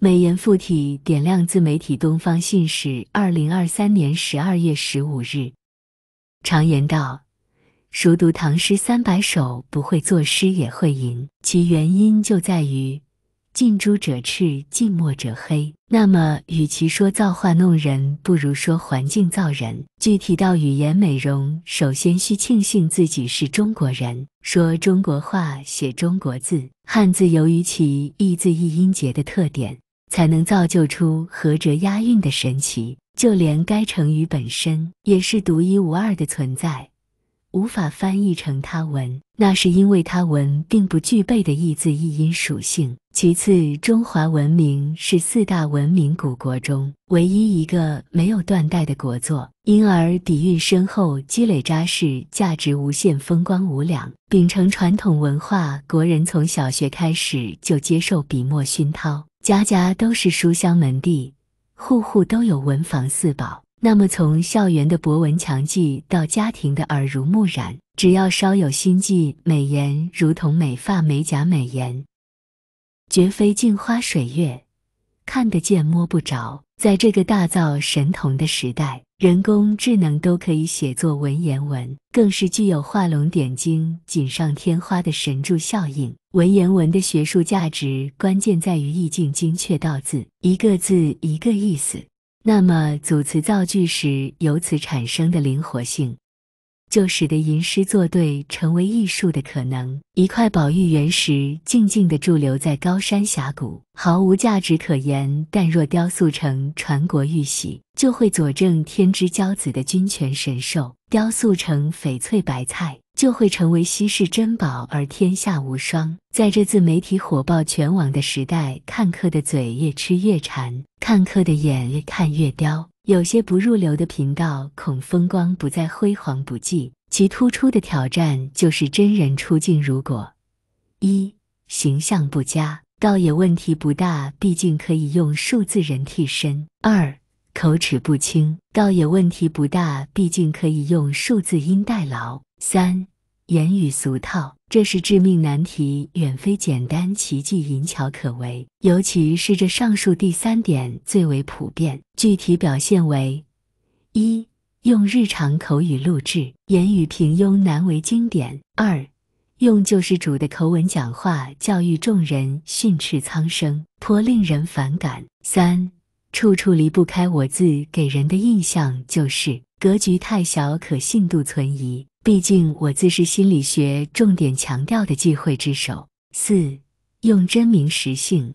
美颜附体，点亮自媒体。东方信使，二零二三年十二月十五日。常言道，熟读唐诗三百首，不会作诗也会吟。其原因就在于近朱者赤，近墨者黑。那么，与其说造化弄人，不如说环境造人。具体到语言美容，首先需庆幸自己是中国人，说中国话，写中国字。汉字由于其一字一音节的特点。才能造就出合辙押韵的神奇，就连该成语本身也是独一无二的存在，无法翻译成他文。那是因为他文并不具备的一字一音属性。其次，中华文明是四大文明古国中唯一一个没有断代的国作，因而底蕴深厚，积累扎实，价值无限，风光无两。秉承传统文化，国人从小学开始就接受笔墨熏陶。家家都是书香门第，户户都有文房四宝。那么，从校园的博闻强记到家庭的耳濡目染，只要稍有心计，美颜如同美发、美甲、美颜，绝非镜花水月，看得见摸不着。在这个大造神童的时代，人工智能都可以写作文言文，更是具有画龙点睛、锦上添花的神助效应。文言文的学术价值，关键在于意境精确到字，一个字一个意思。那么组词造句时，由此产生的灵活性，就使得吟诗作对成为艺术的可能。一块宝玉原石，静静地驻留在高山峡谷，毫无价值可言；但若雕塑成传国玉玺，就会佐证天之骄子的君权神兽；雕塑成翡翠白菜。就会成为稀世珍宝而天下无双。在这自媒体火爆全网的时代，看客的嘴越吃越馋，看客的眼越看越刁。有些不入流的频道，恐风光不再辉煌不继。其突出的挑战就是真人出镜。如果一形象不佳，倒也问题不大，毕竟可以用数字人替身。二口齿不清，倒也问题不大，毕竟可以用数字音代劳。三，言语俗套，这是致命难题，远非简单奇技淫巧可为。尤其是这上述第三点最为普遍，具体表现为：一，用日常口语录制，言语平庸，难为经典；二，用救世主的口吻讲话，教育众人，训斥苍生，颇令人反感；三。处处离不开我字，给人的印象就是格局太小，可信度存疑。毕竟我字是心理学重点强调的忌讳之首。四用真名实姓，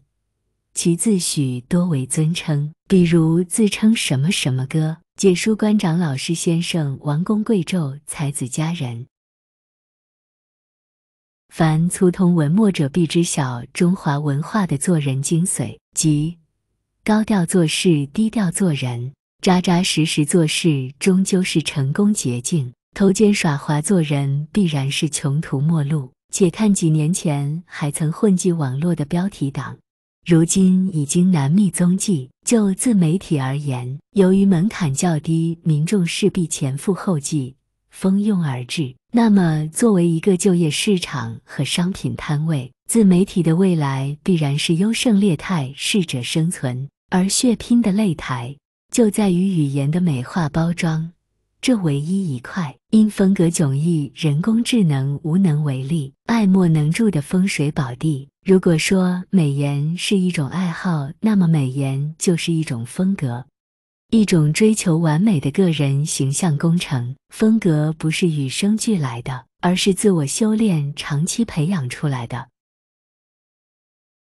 其自诩多为尊称，比如自称什么什么哥、解书官长、老师、先生、王公贵胄、才子佳人。凡粗通文墨者必知晓中华文化的做人精髓，即。高调做事，低调做人；扎扎实实做事，终究是成功捷径。偷奸耍滑做人，必然是穷途末路。且看几年前还曾混迹网络的标题党，如今已经难觅踪迹。就自媒体而言，由于门槛较低，民众势必前赴后继，蜂拥而至。那么，作为一个就业市场和商品摊位，自媒体的未来必然是优胜劣汰，适者生存。而血拼的擂台就在于语言的美化包装，这唯一一块因风格迥异，人工智能无能为力、爱莫能助的风水宝地。如果说美颜是一种爱好，那么美颜就是一种风格，一种追求完美的个人形象工程。风格不是与生俱来的，而是自我修炼、长期培养出来的。